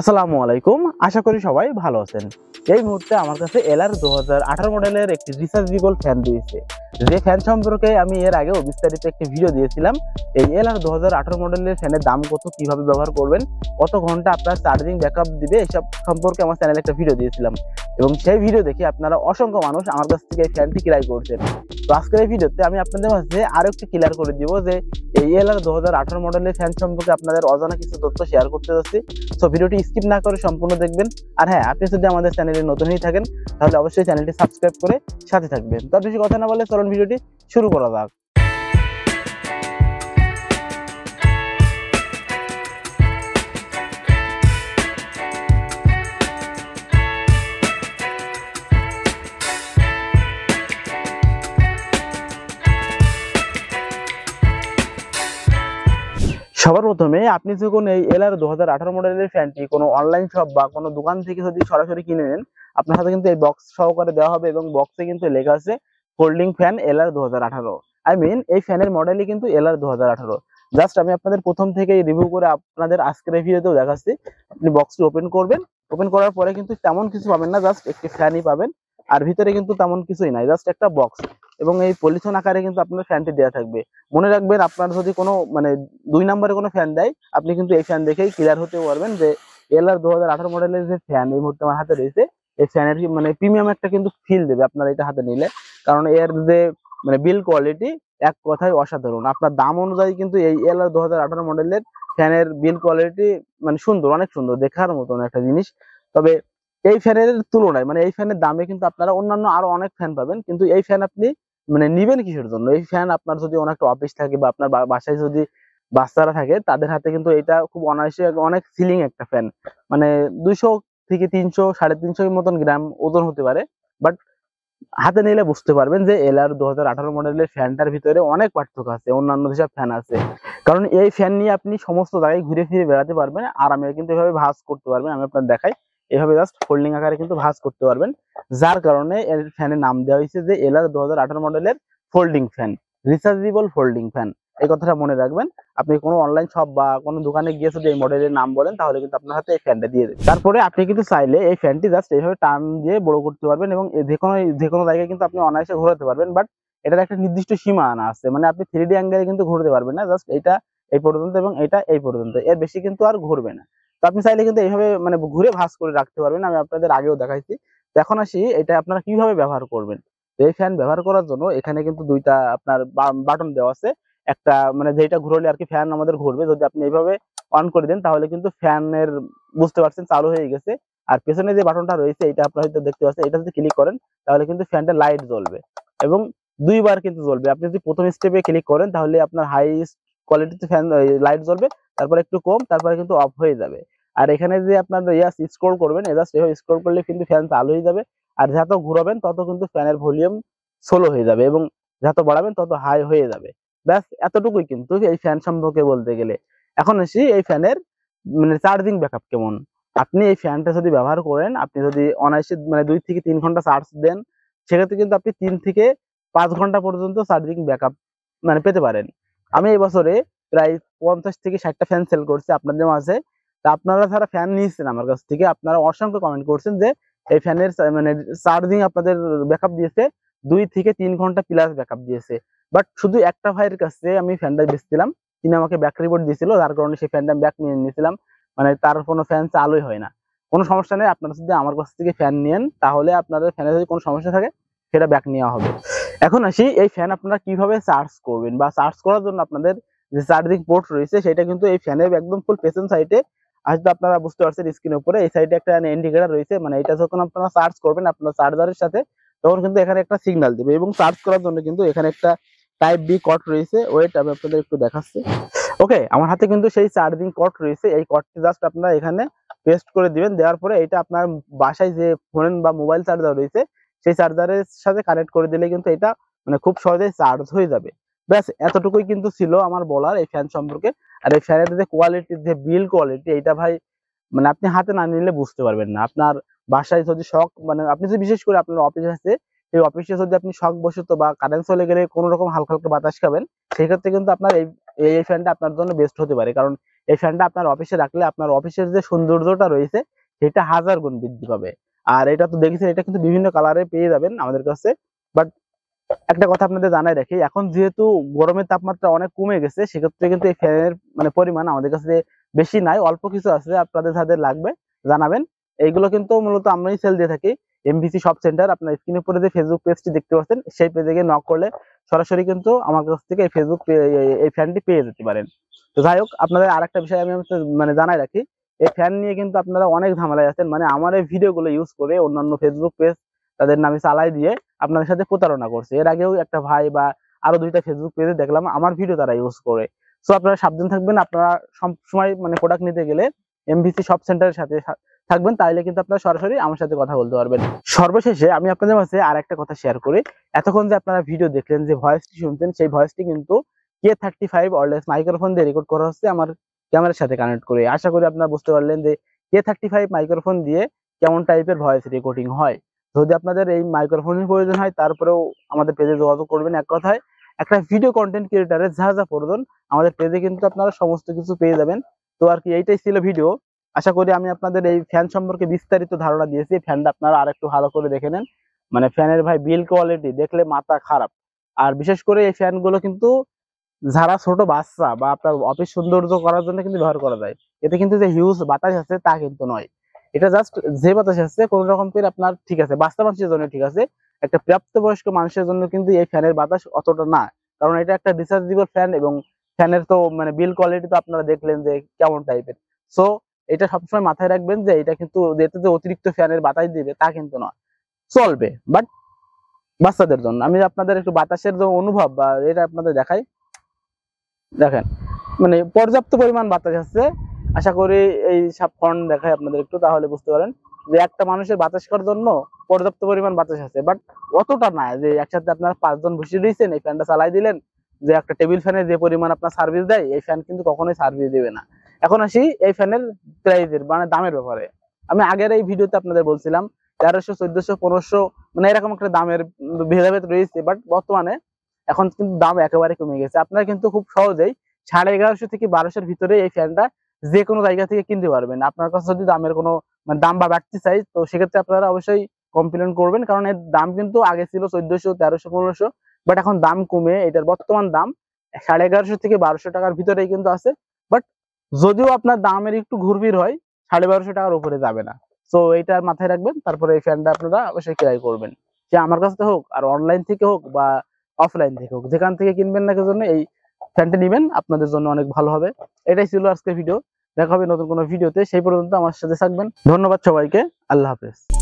আসসালামু আলাইকুম আশা করি সবাই ভালো আছেন এই মুহূর্তে আমার কাছে এলআর দু হাজার মডেলের একটি রিসার্চেবল ফ্যান দিয়েছে যে ফ্যান সম্পর্কে আমি এর আগেও বিস্তারিত একটি ভিডিও দিয়েছিলাম এই এলআর দু হাজার মডেলের ফ্যানের দাম কত কীভাবে ব্যবহার করবেন কত ঘন্টা আপনার চার্জিং ব্যাকআপ দিবে এসব সম্পর্কে আমার চ্যানেলে একটা ভিডিও দিয়েছিলাম এবং সেই ভিডিও দেখে আপনারা অসংখ্য মানুষ আমার কাছ থেকে এই ফ্যানটি ক্রাই করছেন তো আজকের এই ভিডিওতে আমি আপনাদের মাঝে আরও একটি ক্লিয়ার করে দিব যে এই এলআর দু হাজার মডেলের ফ্যান সম্পর্কে আপনাদের অজানা কিছু তথ্য শেয়ার করতে যাচ্ছি তো ভিডিওটি স্কিপ না করে সম্পূর্ণ দেখবেন আর হ্যাঁ আপনি যদি আমাদের চ্যানেলে নতুন হয়ে থাকেন তাহলে অবশ্যই চ্যানেলটি সাবস্ক্রাইব করে সাথে থাকবেন তার বেশি কথা না বলে চলুন ভিডিওটি শুরু করা যাক প্রথমে আপনি যখন এই এলআর দু হাজার আঠারো মডেলের ফ্যানটি কোনো অনলাইন শপ বা কোনো দোকান থেকে যদি সরাসরি কিনে নেন আপনার হাতে কিন্তু এই বক্স সহকারে দেওয়া হবে এবং বক্সে কিন্তু লেখা আছে ফোল্ডিং ফ্যান এলআর দু হাজার আঠারো আই মিন এই ফ্যানের মডেলই কিন্তু এলআর দু হাজার আঠারো জাস্ট আমি আপনাদের প্রথম থেকে রিভিউ করে আপনাদের আজকের ভিডিওতেও দেখাচ্ছি আপনি বক্সটি ওপেন করবেন ওপেন করার পরে কিন্তু তেমন কিছু পাবেন না জাস্ট একটি ফ্যানই পাবেন আর ভিতরে কিন্তু তেমন কিছুই নাই জাস্ট একটা বক্স এবং এই পলিথিন আকারে কিন্তু আপনার ফ্যানটি দেওয়া থাকবে মনে রাখবেন আপনার যদি কোনো মানে দুই নম্বরে কোনো ফ্যান দেয় আপনি কিন্তু এই ফ্যান দেখেই ক্লিয়ার হতে পারবেন যে এল আর দু মডেলের যে ফ্যান এই মুহূর্তে আমার হাতে রয়েছে এই ফ্যানের মানে প্রিমিয়াম একটা কিন্তু ফিল দেবে আপনার এটা হাতে নিলে কারণ এর যে মানে বিল কোয়ালিটি এক কথায় অসাধারণ আপনার দাম অনুযায়ী কিন্তু এই এল আর মডেলের ফ্যানের বিল কোয়ালিটি মানে সুন্দর অনেক সুন্দর দেখার মতন একটা জিনিস তবে এই ফ্যানের তুলনায় মানে এই ফ্যানের দামে কিন্তু আপনারা অন্যান্য আরো অনেক ফ্যান পাবেন কিন্তু এই ফ্যান আপনি মানে নিবেন কিসের জন্য এই ফ্যান আপনার যদি অনেকটা অফিস থাকে বা আপনার বাসায় যদি বাচ্চারা থাকে তাদের হাতে কিন্তু এটা খুব অনায়াসে অনেক সিলিং একটা ফ্যান মানে দুইশো থেকে তিনশো সাড়ে তিনশো মতন গ্রাম ওজন হতে পারে বাট হাতে নিলে বুঝতে পারবেন যে এল আর দু মডেলের ফ্যানটার ভিতরে অনেক পার্থক্য আছে অন্যান্য যেসব ফ্যান আছে কারণ এই ফ্যান নিয়ে আপনি সমস্ত জায়গায় ঘুরে ফিরে বেড়াতে পারবেন আর আমি কিন্তু এভাবে ভাজ করতে পারবেন আমি আপনার দেখাই এভাবে জাস্ট ফোল্ডিং আকারে কিন্তু ভাঁজ করতে পারবেন যার কারণে এর ফ্যানের নাম দেওয়া হয়েছে যে এলআর দু মডেলের folding fan rechargeable folding fan এই কথাটা মনে রাখবেন আপনি কোনো অনলাইন শপ বা কোনো দোকানে গিয়ে যদি এই মডেলের নাম বলেন তাহলে কিন্তু আপনার হাতে এই ফ্যানটা দিয়ে দেয় তারপরে আপনি কিন্তু চাইলে এই ফ্যানটি জাস্ট এইভাবে টার্ন দিয়ে বড় করতে পারবেন এবং যে কোনো যে কোনো জায়গায় কিন্তু আপনি অনায়াসে ঘোরাতে পারবেন বাট এটার একটা নির্দিষ্ট সীমা আনা আছে মানে আপনি থ্রি ডি অ্যাঙ্গেলে কিন্তু ঘুরতে পারবেন না জাস্ট এটা এই পর্যন্ত এবং এটা এই পর্যন্ত এর বেশি কিন্তু আর ঘুরবে না তো আপনি চাইলে কিন্তু এইভাবে মানে ঘুরে ভাস করে রাখতে পারবেন আমি আপনাদের আগেও দেখাইছি এখন আসি এটা আপনারা কিভাবে ব্যবহার করবেন তো এই ফ্যান ব্যবহার করার জন্য এখানে কিন্তু দুইটা আপনার বাটন দেওয়া আছে একটা মানে যেটা ঘুরলে আর কি ফ্যান আমাদের ঘুরবে যদি আপনি এইভাবে অন করে দেন তাহলে কিন্তু ফ্যানের বুঝতে পারছেন চালু হয়ে গেছে আর পেছনে যে বাটনটা রয়েছে এটা আপনার হয়তো দেখতে পাচ্ছেন এটা যদি ক্লিক করেন তাহলে কিন্তু ফ্যানটা লাইট জ্বলবে এবং দুইবার কিন্তু জ্বলবে আপনি যদি প্রথম স্টেপে ক্লিক করেন তাহলে আপনার হাই কোয়ালিটিতে ফ্যান লাইট জ্বলবে তারপর একটু কম তারপরে কিন্তু অফ হয়ে যাবে আর এখানে যে আপনার ইয়াস স্ক্রোল করবেন জাস্ট এভাবে স্ক্রোল করলে কিন্তু ফ্যান চালু হয়ে যাবে আর যত ঘুরাবেন তত কিন্তু ফ্যানের ভলিউম সোলো হয়ে যাবে এবং যত বাড়াবেন তত হাই হয়ে যাবে ব্যাস এতটুকুই কিন্তু এই ফ্যান সম্পর্কে বলতে গেলে এখন আসি এই ফ্যানের মানে চার্জিং ব্যাকআপ কেমন আপনি এই ফ্যানটা যদি ব্যবহার করেন আপনি যদি অনায়াসে মানে দুই থেকে তিন ঘন্টা চার্জ দেন সেক্ষেত্রে কিন্তু আপনি তিন থেকে পাঁচ ঘন্টা পর্যন্ত চার্জিং ব্যাকআপ মানে পেতে পারেন আমি এই বছরে প্রায় পঞ্চাশ থেকে ষাটটা ফ্যান সেল করছে আপনাদের মাঝে তা আপনারা যারা ফ্যান নিয়েছেন আমার কাছ থেকে আপনারা অসংখ্য কমেন্ট করছেন যে এই ফ্যানের মানে চার্জিং আপনাদের ব্যাকআপ দিয়েছে দুই থেকে তিন ঘন্টা প্লাস ব্যাকআপ দিয়েছে বাট শুধু একটা ভাইয়ের কাছে আমি ফ্যানটা বেচছিলাম তিনি আমাকে ব্যাক রিপোর্ট দিয়েছিল যার কারণে সেই ফ্যানটা ব্যাক নিয়ে নিয়েছিলাম মানে তার কোনো ফ্যান চালুই হয় না কোনো সমস্যা নেই আপনারা যদি আমার কাছ থেকে ফ্যান নেন তাহলে আপনাদের ফ্যানে যদি কোনো সমস্যা থাকে সেটা ব্যাক নেওয়া হবে এখন আসি এই ফ্যান আপনারা কিভাবে চার্জ করবেন বা চার্জ করার জন্য আপনাদের যে চার্জিং পোর্ট রয়েছে সেটা কিন্তু এই ফ্যানের একদম ফুল পেছন সাইডে আসবে আপনারা বুঝতে পারছেন স্ক্রিনের উপরে এই সাইডে একটা ইন্ডিকেটার রয়েছে মানে এটা যখন আপনারা চার্জ করবেন আপনার চার্জারের সাথে তখন কিন্তু এখানে একটা সিগন্যাল দেবে এবং চার্জ করার জন্য কিন্তু এখানে একটা টাইপ বি কট রয়েছে ওয়েট আমি আপনাদের একটু দেখাচ্ছি ওকে আমার হাতে কিন্তু সেই চার্জিং কট রয়েছে এই কটটি জাস্ট আপনারা এখানে পেস্ট করে দিবেন দেওয়ার পরে এটা আপনার বাসায় যে ফোন বা মোবাইল চার্জার রয়েছে সেই চার্জারের সাথে কানেক্ট করে দিলে কিন্তু এটা মানে খুব সহজেই চার্জ হয়ে যাবে ব্যাস এতটুকুই কিন্তু ছিল আমার বলার এই ফ্যান সম্পর্কে আর এই ফ্যানের যে কোয়ালিটি যে বিল কোয়ালিটি এটা ভাই মানে আপনি হাতে না নিলে বুঝতে পারবেন না আপনার বাসায় যদি শখ মানে আপনি যদি বিশেষ করে আপনার অফিস আছে এই অফিসে যদি আপনি শখ বসত বা কারেন্ট চলে গেলে কোনো রকম হালকা হালকা বাতাস খাবেন সেক্ষেত্রে কিন্তু আপনার এই এই ফ্যানটা আপনার জন্য বেস্ট হতে পারে কারণ এই ফ্যানটা আপনার অফিসে রাখলে আপনার অফিসের যে সৌন্দর্যটা রয়েছে সেটা হাজার গুণ বৃদ্ধি পাবে আর এটা তো দেখেছেন এটা কিন্তু বিভিন্ন কালারে পেয়ে যাবেন আমাদের কাছে বাট একটা কথা আপনাদের জানাই রাখি এখন যেহেতু গরমের তাপমাত্রা অনেক কমে গেছে সেক্ষেত্রে কিন্তু এই ফ্যানের মানে পরিমাণ আমাদের কাছে বেশি নাই অল্প কিছু আছে আপনাদের যাদের লাগবে জানাবেন এইগুলো কিন্তু মূলত আমরাই সেল দিয়ে থাকি এমভিসি শপ সেন্টার আপনার স্ক্রিনের উপরে যে ফেসবুক পেজটি দেখতে পাচ্ছেন সেই পেজে গিয়ে নক করলে সরাসরি কিন্তু আমার কাছ থেকে এই ফেসবুক এই ফ্যানটি পেয়ে যেতে পারেন তো যাই হোক আপনাদের আর একটা বিষয় আমি মানে জানাই রাখি এই ফ্যান নিয়ে কিন্তু আপনারা অনেক ঝামেলায় আছেন মানে আমার এই ভিডিওগুলো ইউজ করে অন্যান্য ফেসবুক পেজ তাদের নামে চালাই দিয়ে আপনাদের সাথে প্রতারণা করছে এর আগেও একটা ভাই বা আরো দুইটা ফেসবুক পেজে দেখলাম আমার ভিডিও তারা ইউজ করে সো আপনারা সাবধান থাকবেন আপনারা সবসময় মানে প্রোডাক্ট নিতে গেলে এমভিসি সব সেন্টারের সাথে থাকবেন তাহলে কিন্তু আপনারা সরাসরি আমার সাথে কথা বলতে পারবেন সর্বশেষে আমি আপনাদের মাঝে আর একটা কথা শেয়ার করি এতক্ষণ যে আপনারা ভিডিও দেখলেন যে ভয়েসটি শুনছেন সেই ভয়েসটি কিন্তু K thirty five wireless microphone দিয়ে রেকর্ড করা হচ্ছে আমার ক্যামেরার সাথে কানেক্ট করে আশা করি আপনারা বুঝতে পারলেন যে কে থার্টি ফাইভ মাইক্রোফোন দিয়ে কেমন টাইপের ভয়েস রেকর্ডিং হয় যদি আপনাদের এই মাইক্রোফোনের প্রয়োজন হয় তারপরেও আমাদের পেজে যোগাযোগ করবেন এক কথায় একটা ভিডিও কন্টেন্ট ক্রিয়েটারের যা যা প্রয়োজন আমাদের পেজে কিন্তু আপনারা সমস্ত কিছু পেয়ে যাবেন তো আর কি এইটাই ছিল ভিডিও আশা করি আমি আপনাদের এই ফ্যান সম্পর্কে বিস্তারিত ধারণা দিয়েছি ফ্যানটা আপনারা আর একটু ভালো করে দেখে নেন মানে ফ্যানের ভাই বিল কোয়ালিটি দেখলে মাথা খারাপ আর বিশেষ করে এই ফ্যানগুলো কিন্তু যারা ছোট বাচ্চা বা আপনার অফিস সৌন্দর্য করার জন্য কিন্তু ব্যবহার করা যায় এতে কিন্তু যে হিউজ বাতাস আছে তা কিন্তু নয় এটা জাস্ট যে বাতাসে আসছে কোন রকম করে আপনার ঠিক আছে বাস্তা মানুষের জন্য ঠিক আছে একটা প্রাপ্ত বয়স্ক মানুষের জন্য কিন্তু এই ফ্যানের বাতাস অতটা না কারণ এটা একটা রিচার্জেবল ফ্যান এবং ফ্যানের তো মানে বিল কোয়ালিটি তো আপনারা দেখলেন যে কেমন টাইপের সো এটা সবসময় মাথায় রাখবেন যে এটা কিন্তু এতে যে অতিরিক্ত ফ্যানের বাতাস দিবে তা কিন্তু না চলবে বাট বাচ্চাদের জন্য আমি আপনাদের একটু বাতাসের যে অনুভব বা এটা আপনাদের দেখাই দেখেন মানে পর্যাপ্ত পরিমাণ বাতাস আছে আশা করি এই ফন্ড দেখায় আপনাদের একটু তাহলে বুঝতে পারেন যে একটা মানুষের বাতাস করার জন্য পর্যাপ্ত পরিমাণ বাতাস আছে বাট অতটা না যে একসাথে আপনার পাঁচজন বসিয়ে দিয়েছেন এই ফ্যানটা চালাই দিলেন যে একটা টেবিল ফ্যানের যে পরিমাণ আপনার সার্ভিস দেয় এই ফ্যান কিন্তু কখনোই সার্ভিস দেবে না এখন আসি এই ফ্যানের প্রাইজের মানে দামের ব্যাপারে আমি আগের এই ভিডিওতে আপনাদের বলছিলাম তেরোশো চোদ্দশো পনেরোশো মানে এরকম একটা দামের ভেদাভেদ রয়েছে বাট বর্তমানে এখন কিন্তু দাম একেবারে কমে গেছে আপনারা কিন্তু খুব সহজেই সাড়ে এগারোশো থেকে বারোশোর ভিতরে এই ফ্যানটা যে কোনো জায়গা থেকে কিনতে পারবেন আপনার কাছে যদি দামের কোনো মানে দাম বা বাড়তি চাই তো সেক্ষেত্রে আপনারা অবশ্যই কমপ্লেন করবেন কারণ এর দাম কিন্তু আগে ছিল চোদ্দশো তেরোশো পনেরোশো বাট এখন দাম কমে এটার বর্তমান দাম সাড়ে এগারোশো থেকে বারোশো টাকার ভিতরেই কিন্তু আছে বাট যদিও আপনার দামের একটু ঘুরভির হয় সাড়ে বারোশো টাকার উপরে যাবে না তো এইটার মাথায় রাখবেন তারপরে এই ফ্যানটা আপনারা অবশ্যই ক্রয় করবেন সে আমার কাছ থেকে হোক আর অনলাইন থেকে হোক বা অফলাইন থেকে হোক যেখান থেকে কিনবেন না জন্য এই ফ্যানটা নেবেন আপনাদের জন্য অনেক ভালো হবে এটাই ছিল আজকে ভিডিও দেখা হবে নতুন কোনো ভিডিওতে সেই পর্যন্ত আমার সাথে থাকবেন ধন্যবাদ সবাইকে আল্লাহ হাফেজ